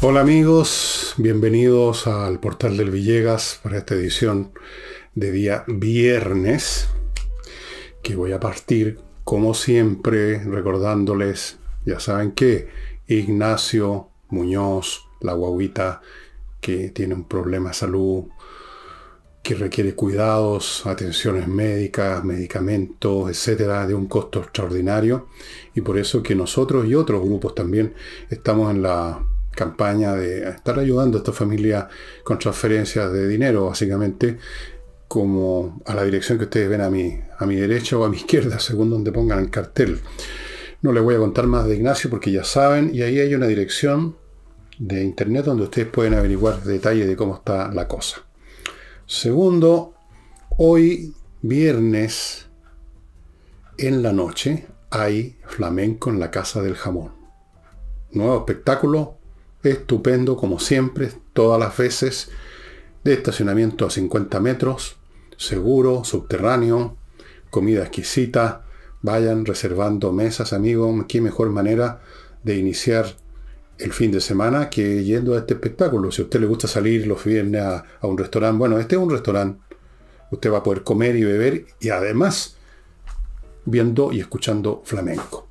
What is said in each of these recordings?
Hola amigos, bienvenidos al portal del Villegas para esta edición de día viernes, que voy a partir como siempre recordándoles, ya saben que Ignacio Muñoz, la guaguita que tiene un problema de salud, que requiere cuidados, atenciones médicas, medicamentos, etcétera, de un costo extraordinario. Y por eso que nosotros y otros grupos también estamos en la campaña de estar ayudando a esta familia con transferencias de dinero, básicamente, como a la dirección que ustedes ven a mi, a mi derecha o a mi izquierda, según donde pongan el cartel. No les voy a contar más de Ignacio porque ya saben, y ahí hay una dirección de internet donde ustedes pueden averiguar detalles de cómo está la cosa. Segundo, hoy viernes en la noche hay flamenco en la Casa del Jamón. Nuevo espectáculo Estupendo, como siempre, todas las veces. De estacionamiento a 50 metros. Seguro, subterráneo. Comida exquisita. Vayan reservando mesas, amigos. Qué mejor manera de iniciar el fin de semana que yendo a este espectáculo. Si a usted le gusta salir los viernes a, a un restaurante, bueno, este es un restaurante. Usted va a poder comer y beber y además viendo y escuchando flamenco.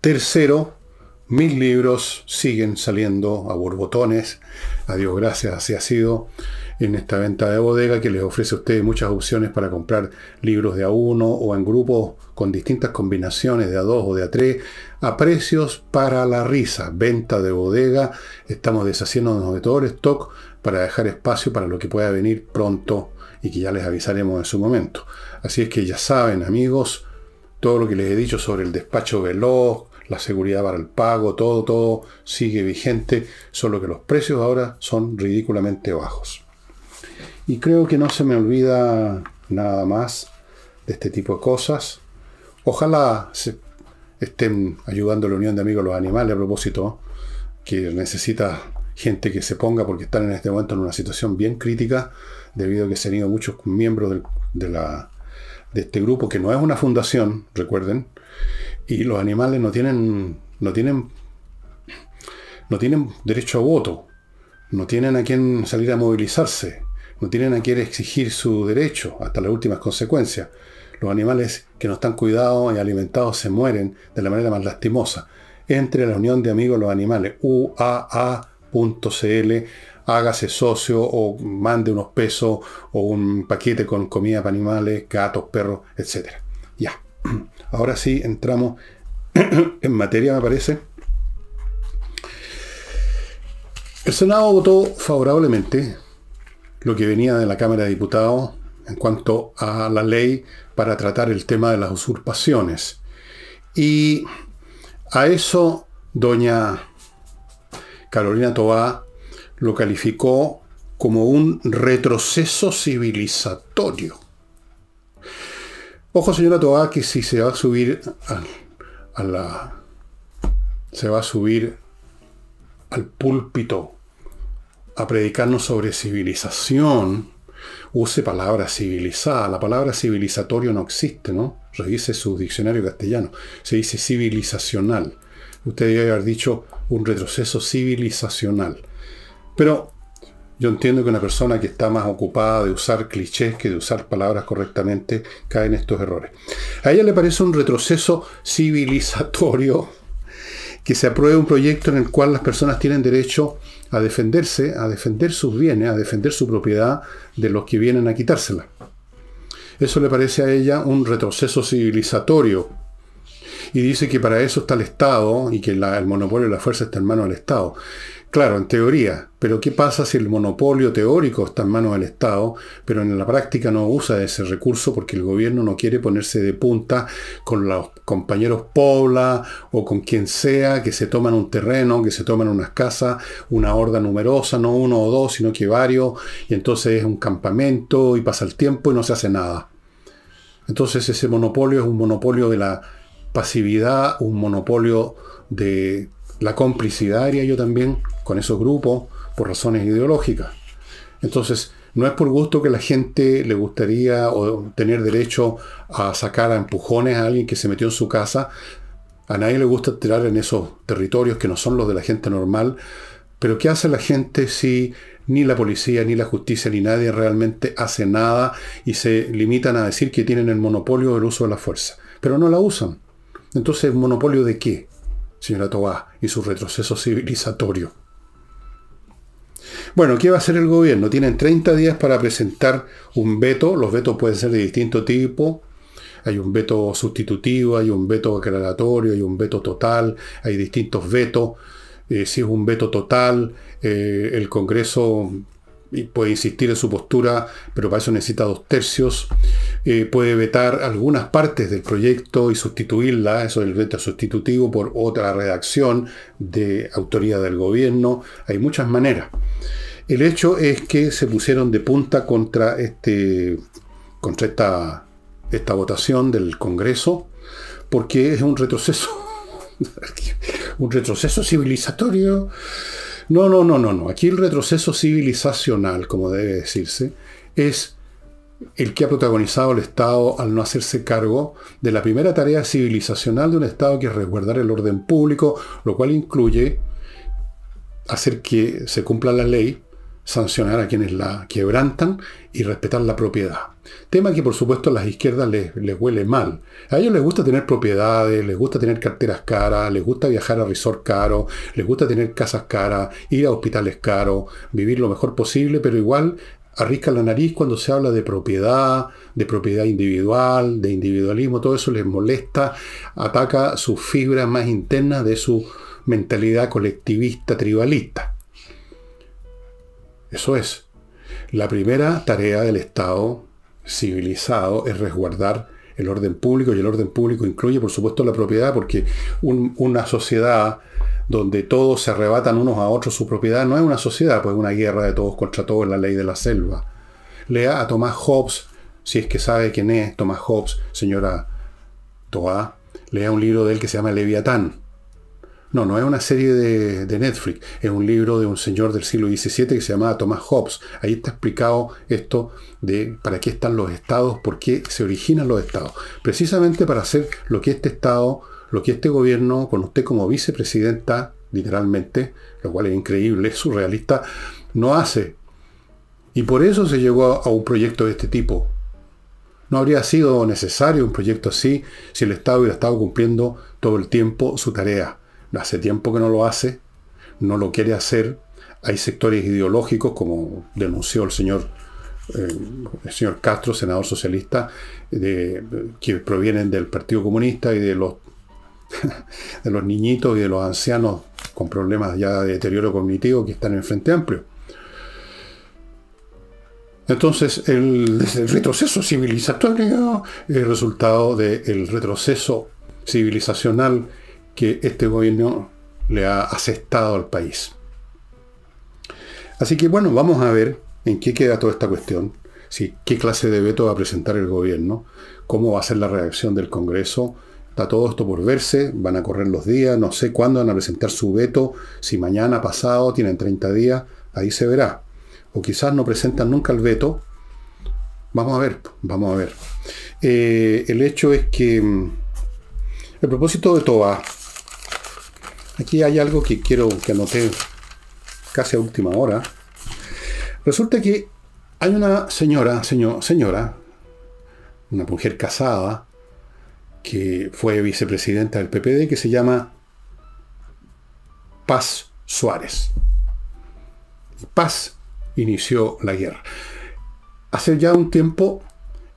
Tercero, mis libros siguen saliendo a borbotones. Adiós, gracias, así ha sido en esta venta de bodega que les ofrece a ustedes muchas opciones para comprar libros de a uno o en grupos con distintas combinaciones de a dos o de a tres a precios para la risa. Venta de bodega. Estamos deshaciéndonos de todo el stock para dejar espacio para lo que pueda venir pronto y que ya les avisaremos en su momento. Así es que ya saben, amigos, todo lo que les he dicho sobre el despacho veloz, la seguridad para el pago, todo, todo sigue vigente, solo que los precios ahora son ridículamente bajos. Y creo que no se me olvida nada más de este tipo de cosas. Ojalá se estén ayudando la Unión de Amigos los Animales a propósito, que necesita gente que se ponga porque están en este momento en una situación bien crítica debido a que se han ido muchos miembros de este grupo, que no es una fundación, recuerden, y los animales no tienen, no tienen, no tienen derecho a voto, no tienen a quién salir a movilizarse, no tienen a quién exigir su derecho hasta las últimas consecuencias. Los animales que no están cuidados y alimentados se mueren de la manera más lastimosa. Entre la Unión de Amigos los Animales, uaa.cl, hágase socio o mande unos pesos o un paquete con comida para animales, gatos, perros, etc. Ya. Ahora sí, entramos en materia, me parece. El Senado votó favorablemente lo que venía de la Cámara de Diputados en cuanto a la ley para tratar el tema de las usurpaciones. Y a eso doña Carolina Tobá lo calificó como un retroceso civilizatorio. Ojo, señora Toa, que si se va a subir Se va a subir al púlpito a predicarnos sobre civilización, use palabra civilizada. La palabra civilizatorio no existe, ¿no? Revise su diccionario castellano. Se dice civilizacional. Usted debe haber dicho un retroceso civilizacional. Pero yo entiendo que una persona que está más ocupada de usar clichés que de usar palabras correctamente cae en estos errores. A ella le parece un retroceso civilizatorio que se apruebe un proyecto en el cual las personas tienen derecho a defenderse, a defender sus bienes, a defender su propiedad de los que vienen a quitársela. Eso le parece a ella un retroceso civilizatorio. Y dice que para eso está el Estado y que el monopolio de la fuerza está en manos del Estado. Claro, en teoría, pero ¿qué pasa si el monopolio teórico está en manos del Estado, pero en la práctica no usa ese recurso porque el gobierno no quiere ponerse de punta con los compañeros Pobla o con quien sea que se toman un terreno, que se toman unas casas, una horda numerosa, no uno o dos, sino que varios, y entonces es un campamento y pasa el tiempo y no se hace nada? Entonces ese monopolio es un monopolio de la pasividad, un monopolio de la complicidad, yo también con esos grupos por razones ideológicas. Entonces, no es por gusto que la gente le gustaría o tener derecho a sacar a empujones a alguien que se metió en su casa. A nadie le gusta entrar en esos territorios que no son los de la gente normal. Pero ¿qué hace la gente si ni la policía, ni la justicia, ni nadie realmente hace nada y se limitan a decir que tienen el monopolio del uso de la fuerza? Pero no la usan. Entonces, ¿monopolio de qué, señora Tobá, y su retroceso civilizatorio? Bueno, ¿qué va a hacer el gobierno? Tienen 30 días para presentar un veto. Los vetos pueden ser de distinto tipo. Hay un veto sustitutivo, hay un veto aclaratorio, hay un veto total, hay distintos vetos. Eh, si es un veto total, eh, el Congreso puede insistir en su postura, pero para eso necesita dos tercios. Eh, puede vetar algunas partes del proyecto y sustituirla, eso es el veto sustitutivo, por otra redacción de autoría del gobierno. Hay muchas maneras. El hecho es que se pusieron de punta contra, este, contra esta, esta votación del Congreso, porque es un retroceso, un retroceso civilizatorio no, no, no, no, no. Aquí el retroceso civilizacional, como debe decirse, es el que ha protagonizado el Estado al no hacerse cargo de la primera tarea civilizacional de un Estado que es resguardar el orden público, lo cual incluye hacer que se cumpla la ley, sancionar a quienes la quebrantan y respetar la propiedad. Tema que por supuesto a las izquierdas les, huele mal. A ellos les gusta tener propiedades, les gusta tener carteras caras, les gusta viajar a resort caro, les gusta tener casas caras, ir a hospitales caros, vivir lo mejor posible, pero igual arrisca la nariz cuando se habla de propiedad, de propiedad individual, de individualismo, todo eso les molesta, ataca sus fibras más internas de su mentalidad colectivista, tribalista. Eso es. La primera tarea del Estado civilizado es resguardar el orden público y el orden público incluye, por supuesto, la propiedad, porque una sociedad donde todos se arrebatan unos a otros su propiedad no es una sociedad, pues una guerra de todos contra todos en la ley de la selva. Lea a Thomas Hobbes, si es que sabe quién es Thomas Hobbes, señora Toa, lea un libro de él que se llama Leviatán no, no es una serie de, Netflix, es un libro de un señor del siglo XVII que se llamaba Thomas Hobbes. Ahí está explicado esto de para qué están los estados, por qué se originan los estados. Precisamente para hacer lo que este estado, lo que este gobierno, con usted como vicepresidenta, literalmente, lo cual es increíble, es surrealista, no hace. Y por eso se llegó a un proyecto de este tipo. No habría sido necesario un proyecto así si el Estado hubiera estado cumpliendo todo el tiempo su tarea hace tiempo que no lo hace, no lo quiere hacer. Hay sectores ideológicos, como denunció el señor, eh, el señor Castro, senador socialista, que provienen del Partido Comunista y de los, de los niñitos y de los ancianos con problemas ya de deterioro cognitivo que están en el Frente Amplio. Entonces, el, retroceso civilizatorio es el resultado del retroceso civilizacional que este gobierno le ha asestado al país. Así que bueno, vamos a ver en qué queda toda esta cuestión, si qué clase de veto va a presentar el gobierno, cómo va a ser la reacción del Congreso. Está todo esto por verse, van a correr los días, no sé cuándo van a presentar su veto, si mañana, pasado, tienen 30 días, ahí se verá. O quizás no presentan nunca el veto. Vamos a ver, vamos a ver. Eh, el hecho es que mm, el propósito de Toa Aquí hay algo que quiero que anoté casi a última hora. Resulta que hay una señora, señor, señora, una mujer casada, que fue vicepresidenta del PPD, que se llama Paz Suárez. Paz inició la guerra. Hace ya un tiempo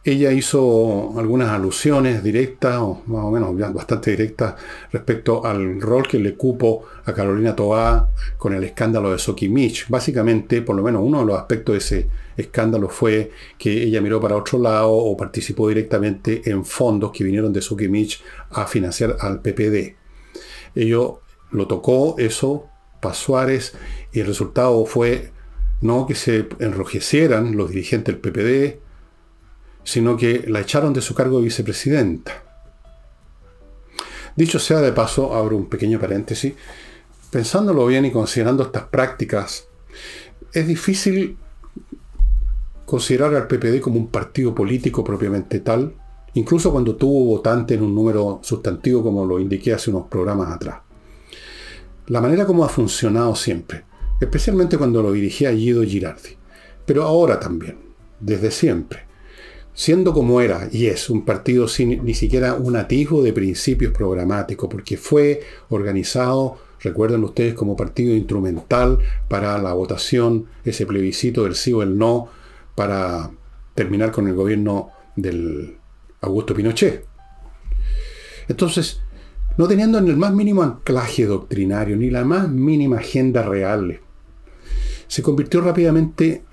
ella hizo algunas alusiones directas, o más o menos bastante directas, respecto al rol que le cupo a Carolina Tobá con el escándalo de Mitch Básicamente, por lo menos uno de los aspectos de ese escándalo fue que ella miró para otro lado o participó directamente en fondos que vinieron de Mitch a financiar al PPD. Ello lo tocó, eso, Suárez. y el resultado fue no que se enrojecieran los dirigentes del PPD, sino que la echaron de su cargo de vicepresidenta. Dicho sea de paso, abro un pequeño paréntesis, pensándolo bien y considerando estas prácticas, es difícil considerar al PPD como un partido político propiamente tal, incluso cuando tuvo votantes en un número sustantivo como lo indiqué hace unos programas atrás. La manera como ha funcionado siempre, especialmente cuando lo dirigía Guido Girardi, pero ahora también, desde siempre siendo como era, y es un partido sin ni siquiera un atijo de principios programáticos, porque fue organizado, recuerden ustedes, como partido instrumental para la votación, ese plebiscito del sí o el no, para terminar con el gobierno del Augusto Pinochet. Entonces, no teniendo en el más mínimo anclaje doctrinario, ni la más mínima agenda real, se convirtió rápidamente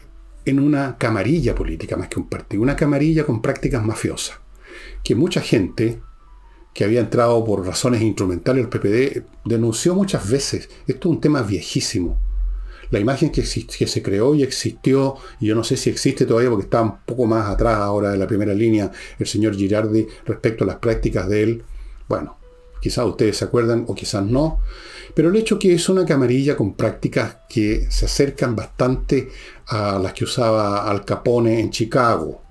en una camarilla política más que un partido, una camarilla con prácticas mafiosas, que mucha gente que había entrado por razones instrumentales al PPD denunció muchas veces. Esto es un tema viejísimo. La imagen que, que se creó y existió, y yo no sé si existe todavía porque está un poco más atrás ahora de la primera línea el señor Girardi respecto a las prácticas de él, bueno, Quizás ustedes se acuerdan o quizás no. Pero el hecho que es una camarilla con prácticas que se acercan bastante a las que usaba Al Capone en Chicago.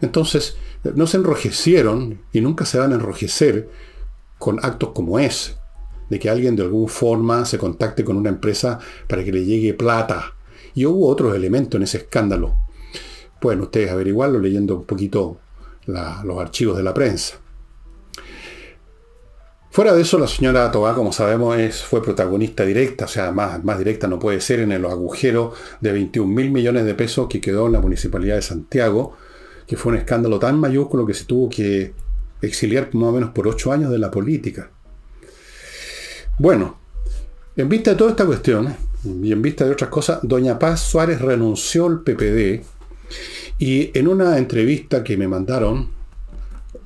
Entonces, no se enrojecieron y nunca se van a enrojecer con actos como ese. De que alguien de alguna forma se contacte con una empresa para que le llegue plata. Y hubo otros elementos en ese escándalo. Pueden ustedes averiguarlo leyendo un poquito los archivos de la prensa. Fuera de eso, la señora Tobá, como sabemos, es, fue protagonista directa, o sea, más, más directa no puede ser, en el agujero de 21 mil millones de pesos que quedó en la Municipalidad de Santiago, que fue un escándalo tan mayúsculo que se tuvo que exiliar más o menos por ocho años de la política. Bueno, en vista de toda esta cuestión y en vista de otras cosas, doña Paz Suárez renunció al PPD y en una entrevista que me mandaron,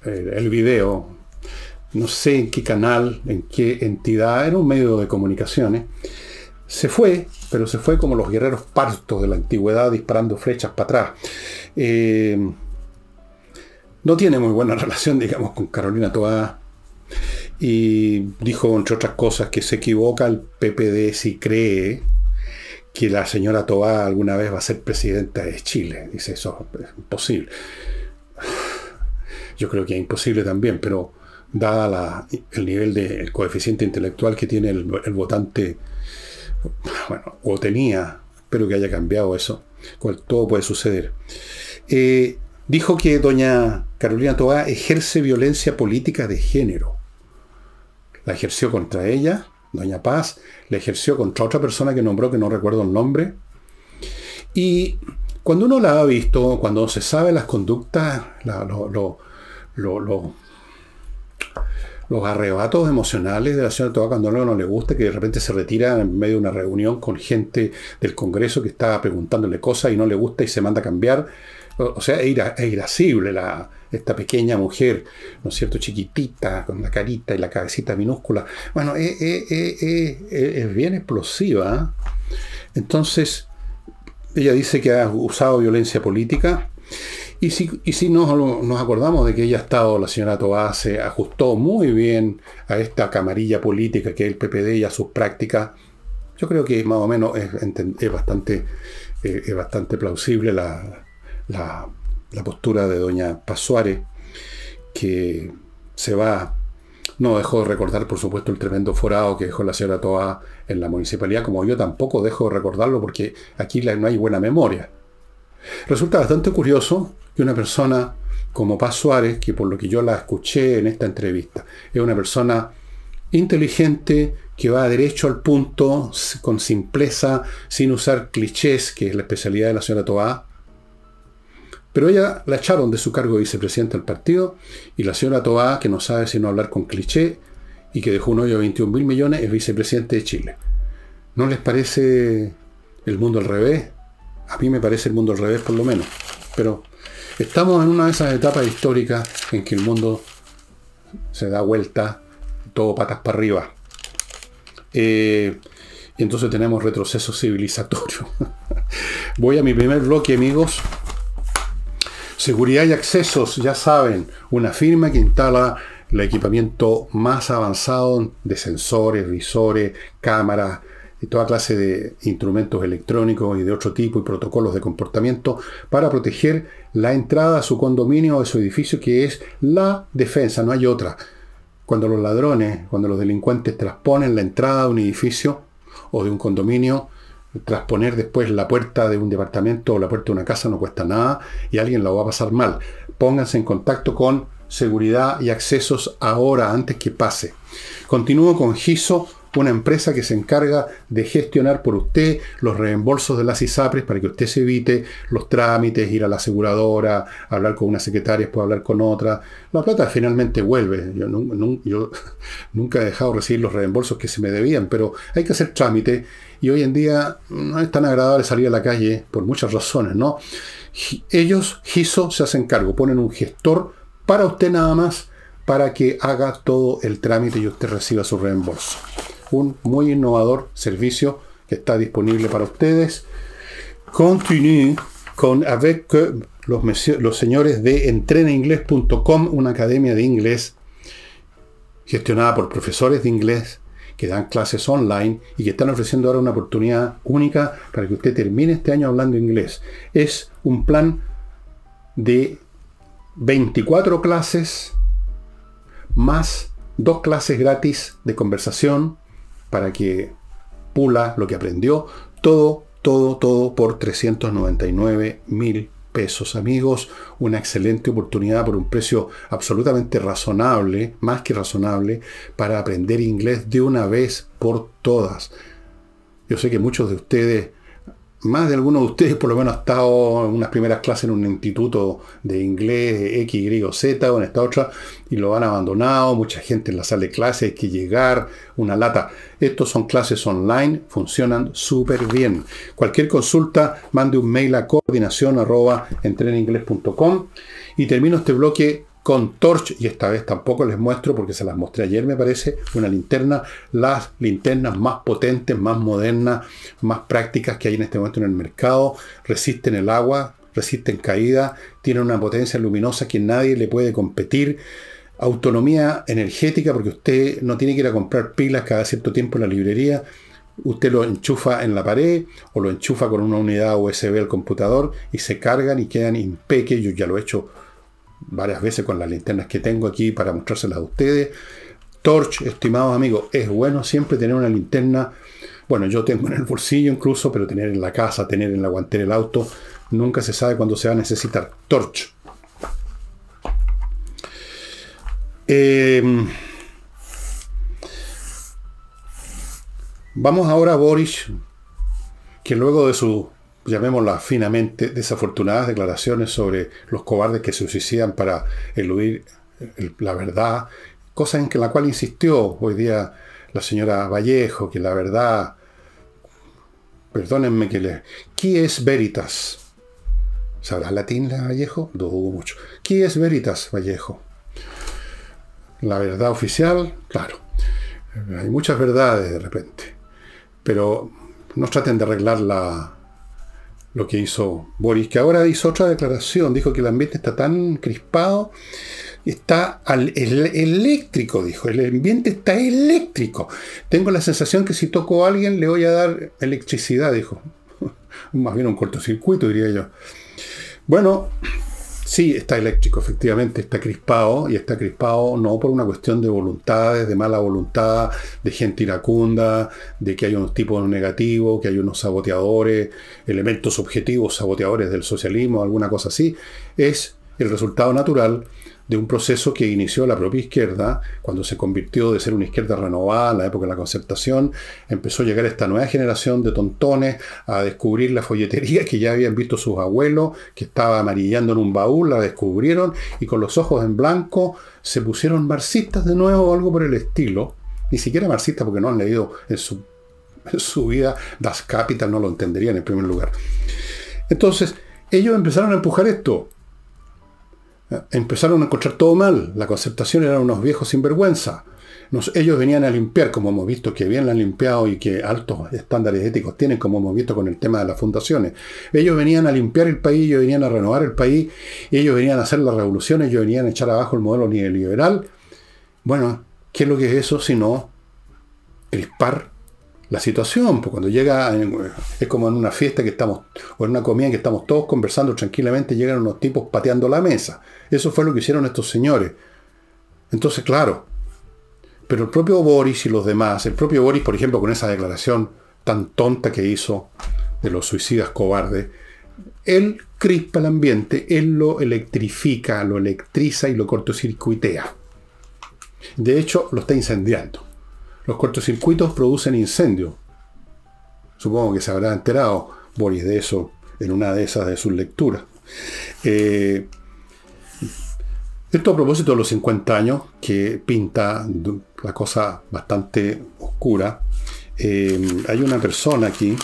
eh, el video no sé en qué canal, en qué entidad, era un medio de comunicaciones. Se fue, pero se fue como los guerreros partos de la antigüedad disparando flechas para atrás. Eh, no tiene muy buena relación, digamos, con Carolina Toá. Y dijo, entre otras cosas, que se equivoca el PPD si cree que la señora Toá alguna vez va a ser presidenta de Chile. Dice, eso es imposible. Yo creo que es imposible también, pero dada el nivel de coeficiente intelectual que tiene el, votante, bueno, o tenía, espero que haya cambiado eso, todo puede suceder. Eh, dijo que doña Carolina Toá ejerce violencia política de género. La ejerció contra ella, doña Paz, la ejerció contra otra persona que nombró, que no recuerdo el nombre. Y cuando uno la ha visto, cuando se sabe las conductas, lo los arrebatos emocionales de la señora de cuando no le gusta, que de repente se retira en medio de una reunión con gente del Congreso que está preguntándole cosas y no le gusta y se manda a cambiar. O sea, es, irascible la, esta pequeña mujer, ¿no es cierto? Chiquitita, con la carita y la cabecita minúscula. Bueno, es bien explosiva. ¿ah? Entonces, ella dice que ha usado violencia política. Y si, nos, acordamos de que ella ha estado, la señora Toá se ajustó muy bien a esta camarilla política que es el PPD y a sus prácticas, yo creo que más o menos es, bastante, eh, bastante plausible la, postura de doña Suárez, que se va no dejó de recordar, por supuesto, el tremendo forado que dejó la señora Toá en la municipalidad, como yo tampoco dejo de recordarlo porque aquí no hay buena memoria. Resulta bastante curioso que una persona como Paz Suárez, que por lo que yo la escuché en esta entrevista, es una persona inteligente, que va derecho al punto, con simpleza, sin usar clichés, que es la especialidad de la señora Toá. Pero ella la echaron de su cargo de vicepresidente del partido y la señora Toá, que no sabe sino hablar con cliché y que dejó un hoyo de 21 mil millones, es vicepresidente de Chile. ¿No les parece el mundo al revés? A mí me parece el mundo al revés, por lo menos. Pero estamos en una de esas etapas históricas en que el mundo se da vuelta, todo patas para arriba. y eh, entonces tenemos retroceso civilizatorio. Voy a mi primer bloque, amigos. Seguridad y accesos, ya saben, una firma que instala el equipamiento más avanzado de sensores, visores, cámaras, y toda clase de instrumentos electrónicos y de otro tipo y protocolos de comportamiento para proteger la entrada a su condominio o a su edificio, que es la defensa, no hay otra. Cuando los ladrones, cuando los delincuentes transponen la entrada de un edificio o de un condominio, transponer después la puerta de un departamento o la puerta de una casa no cuesta nada y alguien la va a pasar mal. Pónganse en contacto con seguridad y accesos ahora, antes que pase. Continúo con Giso una empresa que se encarga de gestionar por usted los reembolsos de las ISAPRES para que usted se evite los trámites, ir a la aseguradora, hablar con una secretaria, después hablar con otra. La plata finalmente vuelve. Yo, nunca he dejado recibir los reembolsos que se me debían, pero hay que hacer trámite y hoy en día no es tan agradable salir a la calle por muchas razones, ¿no? Ellos, GISO, se hacen cargo, ponen un gestor para usted nada más para que haga todo el trámite y usted reciba su reembolso un muy innovador servicio que está disponible para ustedes. Continue con avec los, los señores de entrenainglés.com, una academia de inglés gestionada por profesores de inglés que dan clases online y que están ofreciendo ahora una oportunidad única para que usted termine este año hablando inglés. Es un plan de 24 clases más dos clases gratis de conversación para que pula lo que aprendió. Todo, todo, todo por 399 mil pesos, amigos. Una excelente oportunidad por un precio absolutamente razonable, más que razonable, para aprender inglés de una vez por todas. Yo sé que muchos de ustedes más de alguno de ustedes por lo menos ha estado en unas primeras clases en un instituto de inglés X, Y, Z o en esta otra y lo han abandonado, mucha gente en la sala de clases, hay que llegar, una lata. Estos son clases online, funcionan súper bien. Cualquier consulta, mande un mail a coordinación y termino este bloque con Torch, y esta vez tampoco les muestro porque se las mostré ayer, me parece, una linterna, las linternas más potentes, más modernas, más prácticas que hay en este momento en el mercado, resisten el agua, resisten caída, tienen una potencia luminosa que nadie le puede competir, autonomía energética porque usted no tiene que ir a comprar pilas cada cierto tiempo en la librería, usted lo enchufa en la pared o lo enchufa con una unidad USB al computador y se cargan y quedan impeque, yo ya lo he hecho varias veces con las linternas que tengo aquí para mostrárselas a ustedes. Torch, estimados amigos, es bueno siempre tener una linterna. Bueno, yo tengo en el bolsillo incluso, pero tener en la casa, tener en la guantera el auto, nunca se sabe cuándo se va a necesitar. Torch. Em, vamos ahora a Boris, que luego de su llamémoslas finamente, desafortunadas declaraciones sobre los cobardes que se suicidan para eludir la verdad, cosa en que la cual insistió hoy día la señora Vallejo, que la verdad, perdónenme que le... ¿Qué es veritas? ¿Sabrá latín la Vallejo? Dudo mucho. ¿Qué es veritas, Vallejo? La verdad oficial, claro. Hay muchas verdades de repente, pero no traten de arreglar la, lo que hizo Boris, que ahora hizo otra declaración, dijo que el ambiente está tan crispado, está eléctrico, dijo, el ambiente está eléctrico. Tengo la sensación que si toco a alguien le voy a dar electricidad, dijo. Más bien un cortocircuito, diría yo. Bueno, Sí, está eléctrico, efectivamente, está crispado y está crispado no por una cuestión de voluntades, de mala voluntad, de gente iracunda, de que hay unos tipos negativos, que hay unos saboteadores, elementos objetivos saboteadores del socialismo, alguna cosa así. Es el resultado natural de un proceso que inició la propia izquierda, cuando se convirtió de ser una izquierda renovada en la época de la concertación, empezó a llegar esta nueva generación de tontones a descubrir la folletería que ya habían visto sus abuelos, que estaba amarillando en un baúl, la descubrieron y con los ojos en blanco se pusieron marxistas de nuevo o algo por el estilo. Ni siquiera marxistas porque no han leído en su, su vida Das Cápitas no lo entenderían en primer lugar. Entonces, ellos empezaron a empujar esto empezaron a encontrar todo mal. La concertación eran unos viejos sinvergüenza. vergüenza ellos venían a limpiar, como hemos visto, que bien la han limpiado y que altos estándares éticos tienen, como hemos visto con el tema de las fundaciones. Ellos venían a limpiar el país, ellos venían a renovar el país, ellos venían a hacer las revoluciones, ellos venían a echar abajo el modelo neoliberal. Bueno, ¿qué es lo que es eso sino crispar la situación, pues cuando llega, eh, es como en una fiesta que estamos, o en una comida que estamos todos conversando tranquilamente, llegan unos tipos pateando la mesa. Eso fue lo que hicieron estos señores. Entonces, claro, pero el propio Boris y los demás, el propio Boris, por ejemplo, con esa declaración tan tonta que hizo de los suicidas cobardes, él crispa el ambiente, él lo electrifica, lo electriza y lo cortocircuitea. De hecho, lo está incendiando los cortocircuitos producen incendio. Supongo que se habrá enterado Boris de eso en una de esas de sus lecturas. Eh, esto a propósito de los 50 años, que pinta la cosa bastante oscura. Eh, hay una persona aquí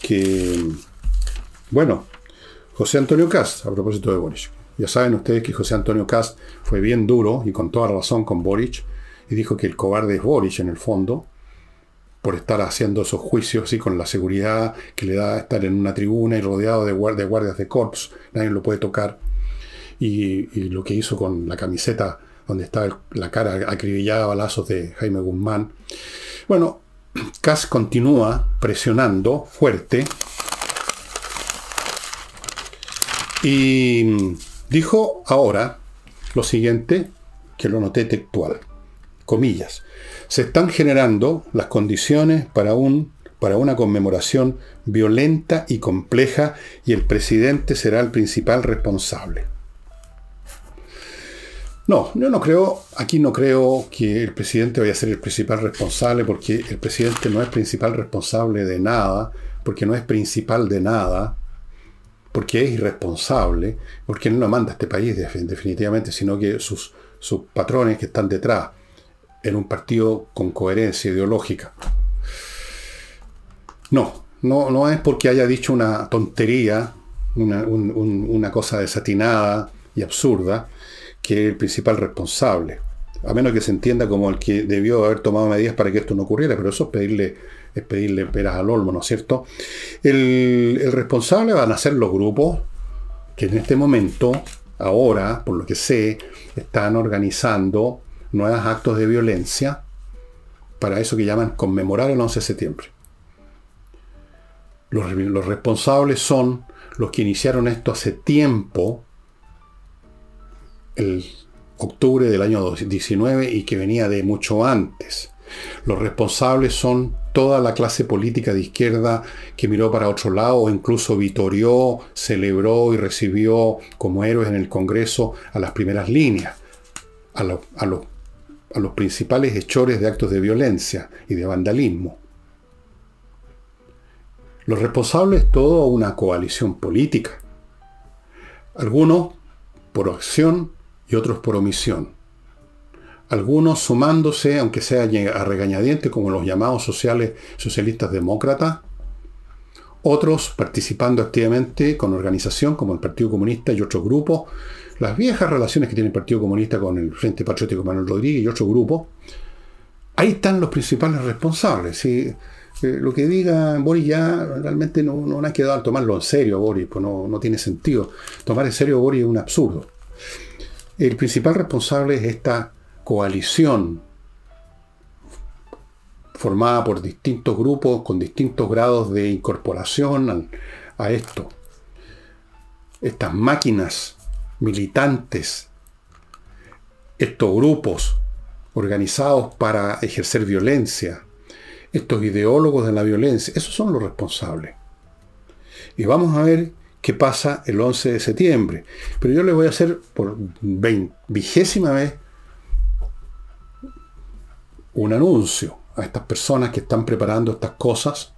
que, bueno, José Antonio Cast, a propósito de Boris. Ya saben ustedes que José Antonio Cast fue bien duro y con toda razón con Boris y dijo que el cobarde es Boris en el fondo, por estar haciendo esos juicios y con la seguridad que le da estar en una tribuna y rodeado de, guardias de corps, nadie lo puede tocar. Y, lo que hizo con la camiseta donde estaba la cara acribillada a balazos de Jaime Guzmán. Bueno, Cass continúa presionando fuerte y dijo ahora lo siguiente, que lo noté textual comillas, se están generando las condiciones para, un, para una conmemoración violenta y compleja y el presidente será el principal responsable. No, yo no creo, aquí no creo que el presidente vaya a ser el principal responsable, porque el presidente no es principal responsable de nada, porque no es principal de nada, porque es irresponsable, porque no lo manda este país definitivamente, sino que sus, sus patrones que están detrás en un partido con coherencia ideológica. No, no, no es porque haya dicho una tontería, una, cosa desatinada y absurda, que el principal responsable. A menos que se entienda como el que debió haber tomado medidas para que esto no ocurriera, pero eso es pedirle, es pedirle peras al olmo, ¿no es cierto? El, el responsable van a ser los grupos que en este momento, ahora, por lo que sé, están organizando nuevos actos de violencia para eso que llaman conmemorar el 11 de septiembre. Los, responsables son los que iniciaron esto hace tiempo, el octubre del año 19 y que venía de mucho antes. Los responsables son toda la clase política de izquierda que miró para otro lado incluso vitorió, celebró y recibió como héroes en el Congreso a las primeras líneas, a, a los a los principales hechores de actos de violencia y de vandalismo. Los responsables todo una coalición política. Algunos por acción y otros por omisión. Algunos sumándose, aunque sea a regañadientes... como los llamados sociales socialistas demócratas. Otros participando activamente con organización como el Partido Comunista y otros grupos las viejas relaciones que tiene el Partido Comunista con el Frente Patriótico Manuel Rodríguez y otros grupos, ahí están los principales responsables. Eh, lo que diga Boris ya realmente no, no ha quedado al tomarlo en serio, Boris, pues no, tiene sentido. Tomar en serio a Boris es un absurdo. El principal responsable es esta coalición formada por distintos grupos con distintos grados de incorporación a esto. Estas máquinas militantes, estos grupos organizados para ejercer violencia, estos ideólogos de la violencia, esos son los responsables. Y vamos a ver qué pasa el 11 de septiembre. Pero yo les voy a hacer por vigésima vez un anuncio a estas personas que están preparando estas cosas.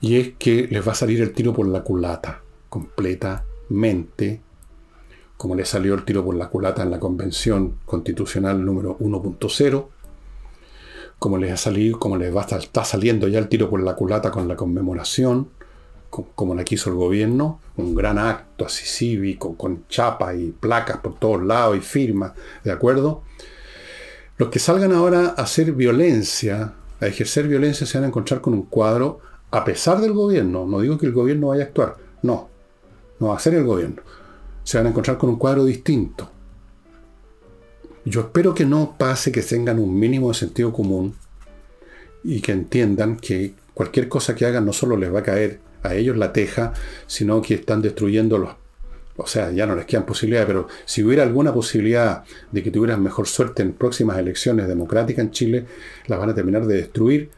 Y es que les va a salir el tiro por la culata completamente como le salió el tiro por la culata en la Convención Constitucional número 1.0, como les ha salido, como les va a está saliendo ya el tiro por la culata con la conmemoración, como la quiso el gobierno, un gran acto así cívico, con chapas y placas por todos lados y firmas, ¿de acuerdo? Los que salgan ahora a hacer violencia, a ejercer violencia, se van a encontrar con un cuadro, a pesar del gobierno, no digo que el gobierno vaya a actuar, no, no va a ser el gobierno, se van a encontrar con un cuadro distinto. Yo espero que no pase que tengan un mínimo de sentido común y que entiendan que cualquier cosa que hagan no solo les va a caer a ellos la teja, sino que están destruyendo los... O sea, ya no les quedan posibilidades, pero si hubiera alguna posibilidad de que tuvieran mejor suerte en próximas elecciones democráticas en Chile, las van a terminar de destruir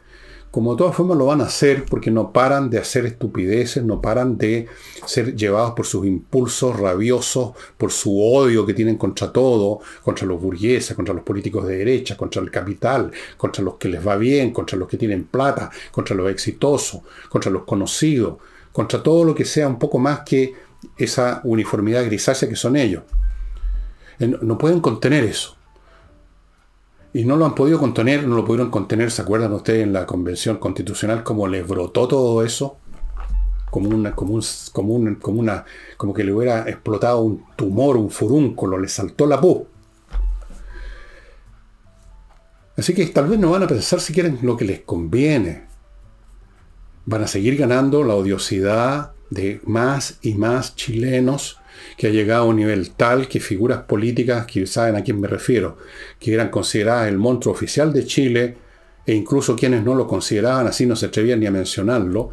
como de todas formas lo van a hacer porque no paran de hacer estupideces, no paran de ser llevados por sus impulsos rabiosos, por su odio que tienen contra todo, contra los burgueses, contra los políticos de derecha, contra el capital, contra los que les va bien, contra los que tienen plata, contra los exitosos, contra los conocidos, contra todo lo que sea un poco más que esa uniformidad grisácea que son ellos. No pueden contener eso y no lo han podido contener, no lo pudieron contener, ¿se acuerdan ustedes en la convención constitucional cómo les brotó todo eso? Como una, como un, como, una, como que le hubiera explotado un tumor, un furúnculo, le saltó la pú. Así que tal vez no van a pensar si quieren lo que les conviene. Van a seguir ganando la odiosidad de más y más chilenos que ha llegado a un nivel tal que figuras políticas, que saben a quién me refiero, que eran consideradas el monstruo oficial de Chile, e incluso quienes no lo consideraban así no se atrevían ni a mencionarlo,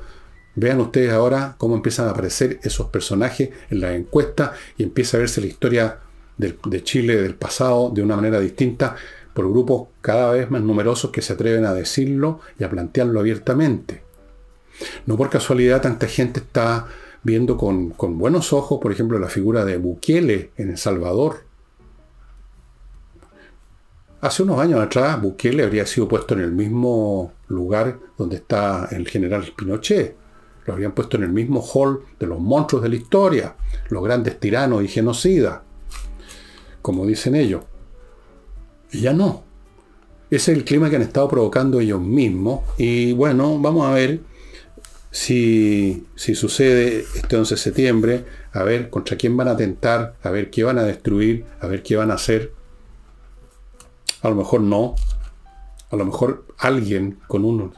vean ustedes ahora cómo empiezan a aparecer esos personajes en las encuestas y empieza a verse la historia de Chile del pasado de una manera distinta por grupos cada vez más numerosos que se atreven a decirlo y a plantearlo abiertamente. No por casualidad tanta gente está viendo con, buenos ojos, por ejemplo, la figura de Bukele en El Salvador. Hace unos años atrás, Bukele habría sido puesto en el mismo lugar donde está el general Pinochet. Lo habrían puesto en el mismo hall de los monstruos de la historia, los grandes tiranos y genocidas, como dicen ellos. Y ya no. Ese es el clima que han estado provocando ellos mismos. Y bueno, vamos a ver si, sucede este 11 de septiembre, a ver contra quién van a atentar, a ver qué van a destruir, a ver qué van a hacer. A lo mejor no. A lo mejor alguien con unos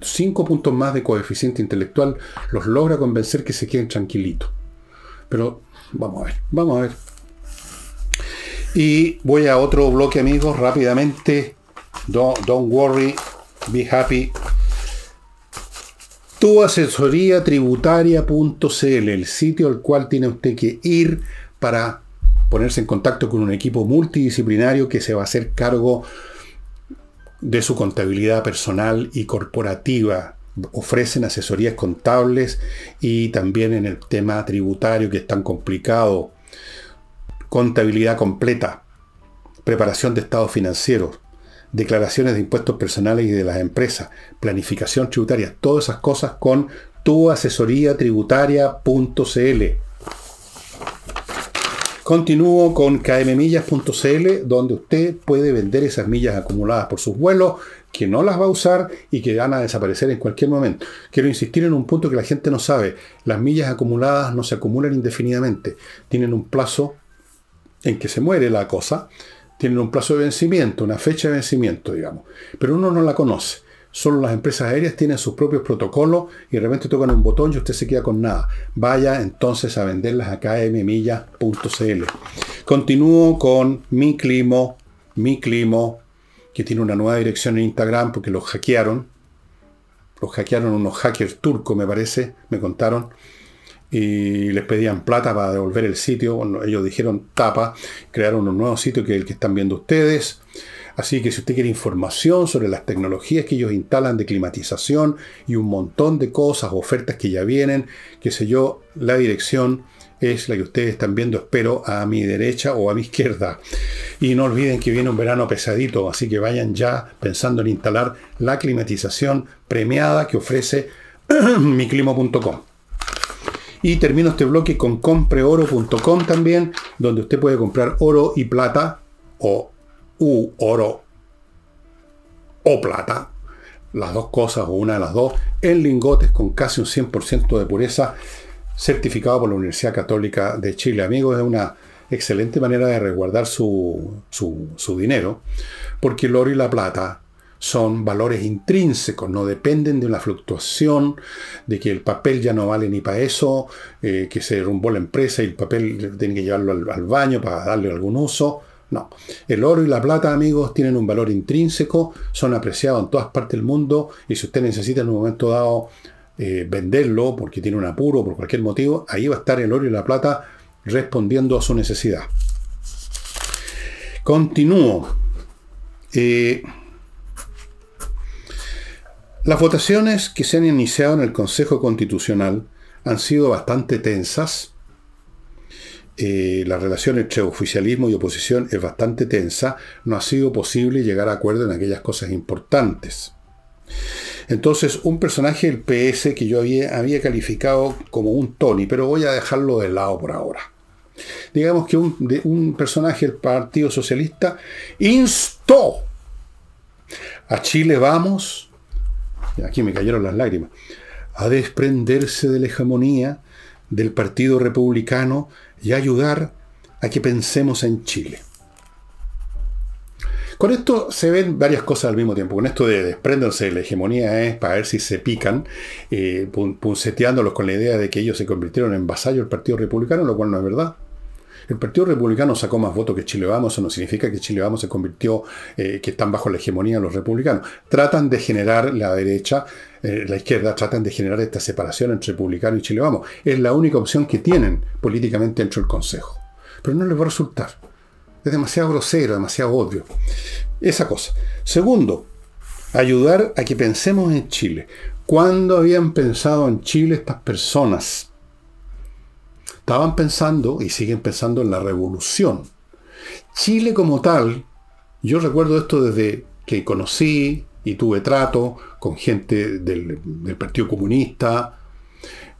5 puntos más de coeficiente intelectual los logra convencer que se queden tranquilitos. Pero vamos a ver, vamos a ver. Y voy a otro bloque, amigos, rápidamente. don't worry, be happy. Tributaria.cl, el sitio al cual tiene usted que ir para ponerse en contacto con un equipo multidisciplinario que se va a hacer cargo de su contabilidad personal y corporativa. Ofrecen asesorías contables y también en el tema tributario que es tan complicado. Contabilidad completa, preparación de estados financieros, declaraciones de impuestos personales y de las empresas, planificación tributaria, todas esas cosas con tu tributaria.cl. Continúo con kmmillas.cl, donde usted puede vender esas millas acumuladas por sus vuelos, que no las va a usar y que van a desaparecer en cualquier momento. Quiero insistir en un punto que la gente no sabe. Las millas acumuladas no se acumulan indefinidamente. Tienen un plazo en que se muere la cosa tienen un plazo de vencimiento, una fecha de vencimiento, digamos. Pero uno no la conoce. Solo las empresas aéreas tienen sus propios protocolos y de repente tocan un botón y usted se queda con nada. Vaya entonces a venderlas acá en mmilla.cl. Continúo con mi climo, mi climo, que tiene una nueva dirección en Instagram porque los hackearon. Los hackearon unos hackers turcos, me parece, me contaron y les pedían plata para devolver el sitio. ellos dijeron tapa, crearon un nuevo sitio que es el que están viendo ustedes. Así que si usted quiere información sobre las tecnologías que ellos instalan de climatización y un montón de cosas, ofertas que ya vienen, qué sé yo, la dirección es la que ustedes están viendo, espero, a mi derecha o a mi izquierda. Y no olviden que viene un verano pesadito, así que vayan ya pensando en instalar la climatización premiada que ofrece miclimo.com. Y termino este bloque con compreoro.com también, donde usted puede comprar oro y plata, o u oro o plata, las dos cosas o una de las dos, en lingotes con casi un 100% de pureza, certificado por la Universidad Católica de Chile. Amigos, es una excelente manera de resguardar su, su dinero, porque el oro y la plata son valores intrínsecos, no dependen de una fluctuación, de que el papel ya no vale ni para eso, eh, que se derrumbó la empresa y el papel tiene que llevarlo al, baño para darle algún uso. No, el oro y la plata, amigos, tienen un valor intrínseco, son apreciados en todas partes del mundo y si usted necesita en un momento dado eh, venderlo porque tiene un apuro, o por cualquier motivo, ahí va a estar el oro y la plata respondiendo a su necesidad. Continúo. Eh, las votaciones que se han iniciado en el Consejo Constitucional han sido bastante tensas. Eh, la relación entre oficialismo y oposición es bastante tensa. No ha sido posible llegar a acuerdo en aquellas cosas importantes. Entonces, un personaje del PS que yo había, calificado como un Tony, pero voy a dejarlo de lado por ahora. Digamos que un, un personaje del Partido Socialista instó a Chile Vamos aquí me cayeron las lágrimas, a desprenderse de la hegemonía del Partido Republicano y ayudar a que pensemos en Chile. Con esto se ven varias cosas al mismo tiempo. Con esto de desprenderse de la hegemonía es para ver si se pican, eh, punceteándolos con la idea de que ellos se convirtieron en vasallos del Partido Republicano, lo cual no es verdad. El Partido Republicano sacó más votos que Chile Vamos, eso no significa que Chile Vamos se convirtió, eh, que están bajo la hegemonía de los republicanos. Tratan de generar la derecha, eh, la izquierda, tratan de generar esta separación entre republicano y Chile Vamos. Es la única opción que tienen políticamente dentro del Consejo. Pero no les va a resultar. Es demasiado grosero, demasiado obvio. Esa cosa. Segundo, ayudar a que pensemos en Chile. ¿Cuándo habían pensado en Chile estas personas? Estaban pensando y siguen pensando en la revolución. Chile como tal, yo recuerdo esto desde que conocí y tuve trato con gente del, Partido Comunista,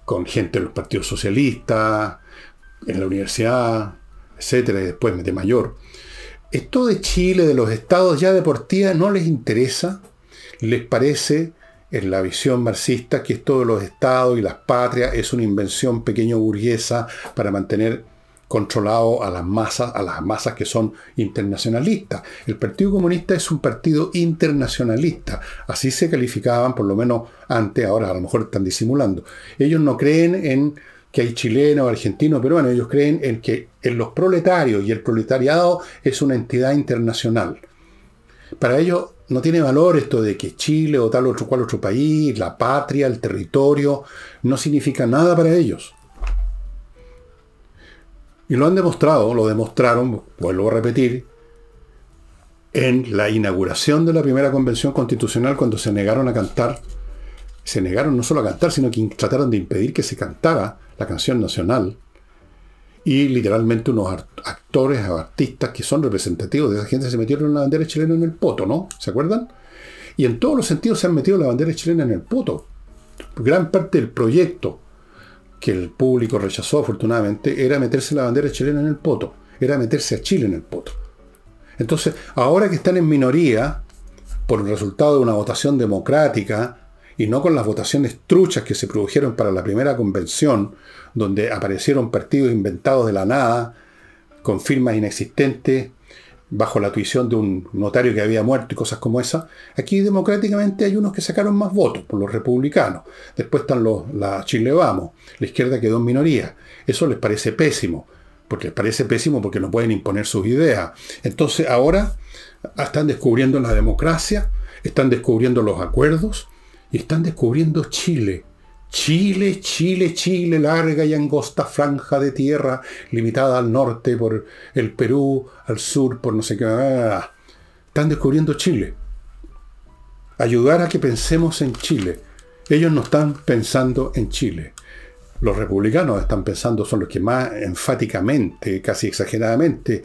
con gente del Partido Socialista, en la universidad, etcétera, y después me de mayor. Esto de Chile, de los estados ya deportivos, no les interesa, les parece en la visión marxista que esto de los estados y las patrias es una invención pequeño burguesa para mantener controlado a las masas, a las masas que son internacionalistas. El Partido Comunista es un partido internacionalista, así se calificaban por lo menos antes, ahora a lo mejor están disimulando. Ellos no creen en que hay chilenos, argentinos, bueno, ellos creen en que en los proletarios y el proletariado es una entidad internacional. Para ellos no tiene valor esto de que Chile o tal otro cual otro país, la patria, el territorio, no significa nada para ellos. Y lo han demostrado, lo demostraron, vuelvo a repetir, en la inauguración de la primera convención constitucional cuando se negaron a cantar, se negaron no solo a cantar, sino que trataron de impedir que se cantara la canción nacional y literalmente unos actores artistas que son representativos de esa gente se metieron la bandera chilena en el poto, ¿no? ¿Se acuerdan? Y en todos los sentidos se han metido la bandera chilena en el poto. Gran parte del proyecto que el público rechazó afortunadamente era meterse la bandera chilena en el poto, era meterse a Chile en el poto. Entonces, ahora que están en minoría, por el resultado de una votación democrática, y no con las votaciones truchas que se produjeron para la primera convención, donde aparecieron partidos inventados de la nada, con firmas inexistentes, bajo la tuición de un notario que había muerto y cosas como esa, aquí democráticamente hay unos que sacaron más votos por los republicanos. Después están los la Chile Vamos, la izquierda quedó en minoría. Eso les parece pésimo, porque les parece pésimo porque no pueden imponer sus ideas. Entonces ahora ah, están descubriendo la democracia, están descubriendo los acuerdos, y están descubriendo Chile. Chile, Chile, Chile, larga y angosta franja de tierra, limitada al norte por el Perú, al sur por no sé qué. están descubriendo Chile. Ayudar a que pensemos en Chile. Ellos no están pensando en Chile. Los republicanos están pensando, son los que más enfáticamente, casi exageradamente,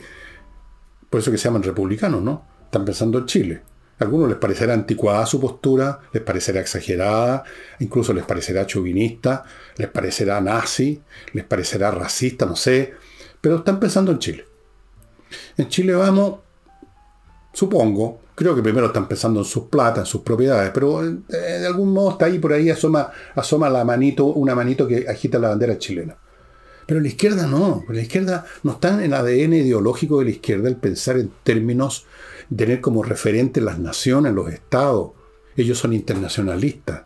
por eso que se llaman republicanos, ¿no? Están pensando en Chile. A algunos les parecerá anticuada su postura, les parecerá exagerada, incluso les parecerá chauvinista, les parecerá nazi, les parecerá racista, no sé, pero están pensando en Chile. En Chile vamos, supongo, creo que primero están pensando en sus plata, en sus propiedades, pero eh, eh, de algún modo está ahí, por ahí asoma, asoma la manito, una manito que agita la bandera chilena. Pero la izquierda no, la izquierda no está en el ADN ideológico de la izquierda el pensar en términos tener como referente las naciones, los estados. Ellos son internacionalistas.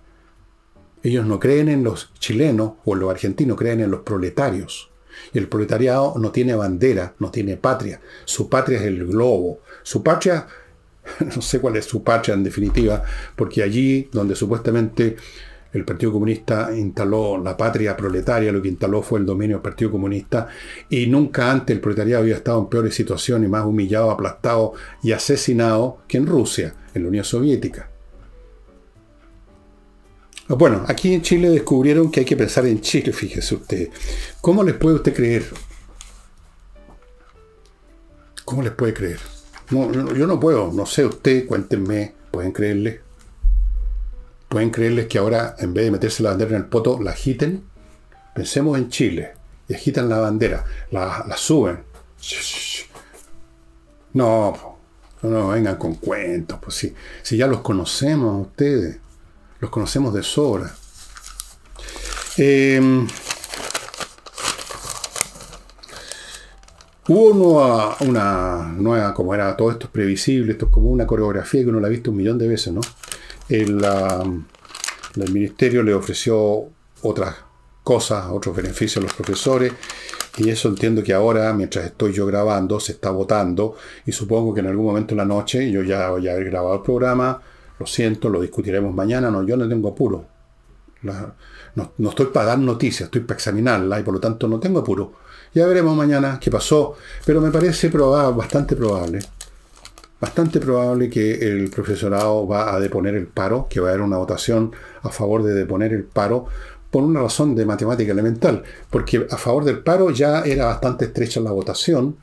Ellos no creen en los chilenos o en los argentinos, creen en los proletarios. Y el proletariado no tiene bandera, no tiene patria. Su patria es el globo. Su patria, no sé cuál es su patria en definitiva, porque allí donde supuestamente el Partido Comunista instaló la patria proletaria, lo que instaló fue el dominio del Partido Comunista, y nunca antes el proletariado había estado en peores situaciones, más humillado, aplastado y asesinado que en Rusia, en la Unión Soviética. Ah, bueno, aquí en Chile descubrieron que hay que pensar en Chile, fíjese usted. ¿Cómo les puede usted creer? ¿Cómo les puede creer? No, yo no puedo, no sé usted, cuéntenme, pueden creerle pueden creerles que ahora, en vez de meterse la bandera en el poto, la agiten. Pensemos en Chile. Y agitan la bandera. La, suben. No, no, vengan con cuentos. Pues sí, si ya los conocemos a ustedes. Los conocemos de sobra. Em, hubo una nueva, como era, todo esto es previsible, esto es como una coreografía que uno la ha visto un millón de veces, ¿no? el, ministerio le ofreció otras cosas, otros beneficios a los profesores. Y eso entiendo que ahora, mientras estoy yo grabando, se está votando. Y supongo que en algún momento en la noche yo ya voy a haber grabado el programa. Lo siento, lo discutiremos mañana. No, yo no tengo apuro. no, estoy para dar noticias, estoy para examinarla y por lo tanto no tengo apuro. Ya veremos mañana qué pasó. Pero me parece probable, bastante probable bastante probable que el profesorado va a deponer el paro, que va a haber una votación a favor de deponer el paro por una razón de matemática elemental, porque a favor del paro ya era bastante estrecha la votación,